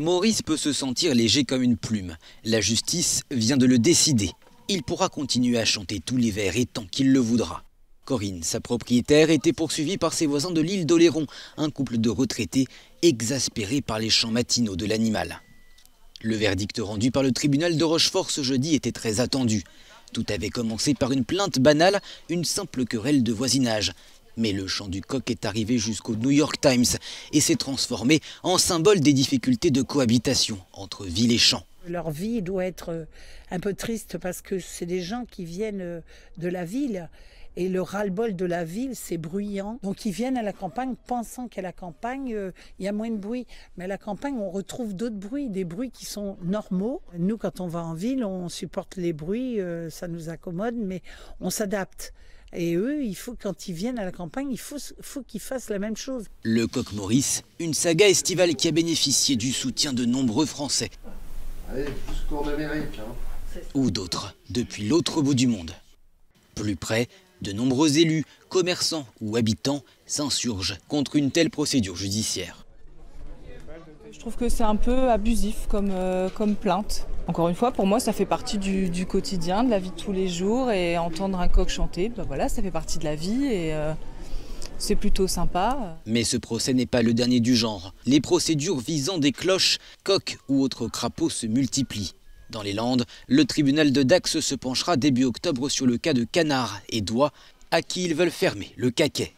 Maurice peut se sentir léger comme une plume. La justice vient de le décider. Il pourra continuer à chanter tous les et tant qu'il le voudra. Corinne, sa propriétaire, était poursuivie par ses voisins de l'île d'Oléron, un couple de retraités exaspérés par les chants matinaux de l'animal. Le verdict rendu par le tribunal de Rochefort ce jeudi était très attendu. Tout avait commencé par une plainte banale, une simple querelle de voisinage. Mais le chant du coq est arrivé jusqu'au New York Times et s'est transformé en symbole des difficultés de cohabitation entre ville et champ. Leur vie doit être euh, un peu triste parce que c'est des gens qui viennent euh, de la ville et le ras-le-bol de la ville, c'est bruyant. Donc ils viennent à la campagne pensant qu'à la campagne, euh, il y a moins de bruit. Mais à la campagne, on retrouve d'autres bruits, des bruits qui sont normaux. Nous, quand on va en ville, on supporte les bruits, euh, ça nous accommode, mais on s'adapte. Et eux, il faut quand ils viennent à la campagne, il faut, qu'ils fassent la même chose. Le Coq Maurice, une saga estivale qui a bénéficié du soutien de nombreux Français. Hein. Ou d'autres, depuis l'autre bout du monde plus près, de nombreux élus, commerçants ou habitants s'insurgent contre une telle procédure judiciaire. Je trouve que c'est un peu abusif comme, euh, comme plainte. Encore une fois, pour moi, ça fait partie du, quotidien, de la vie de tous les jours. Et entendre un coq chanter, bah voilà, ça fait partie de la vie. Et euh, c'est plutôt sympa. Mais ce procès n'est pas le dernier du genre. Les procédures visant des cloches, coqs ou autres crapauds se multiplient. Dans les Landes, le tribunal de Dax se penchera début octobre sur le cas de Canard et Doigt, à qui ils veulent fermer le caquet.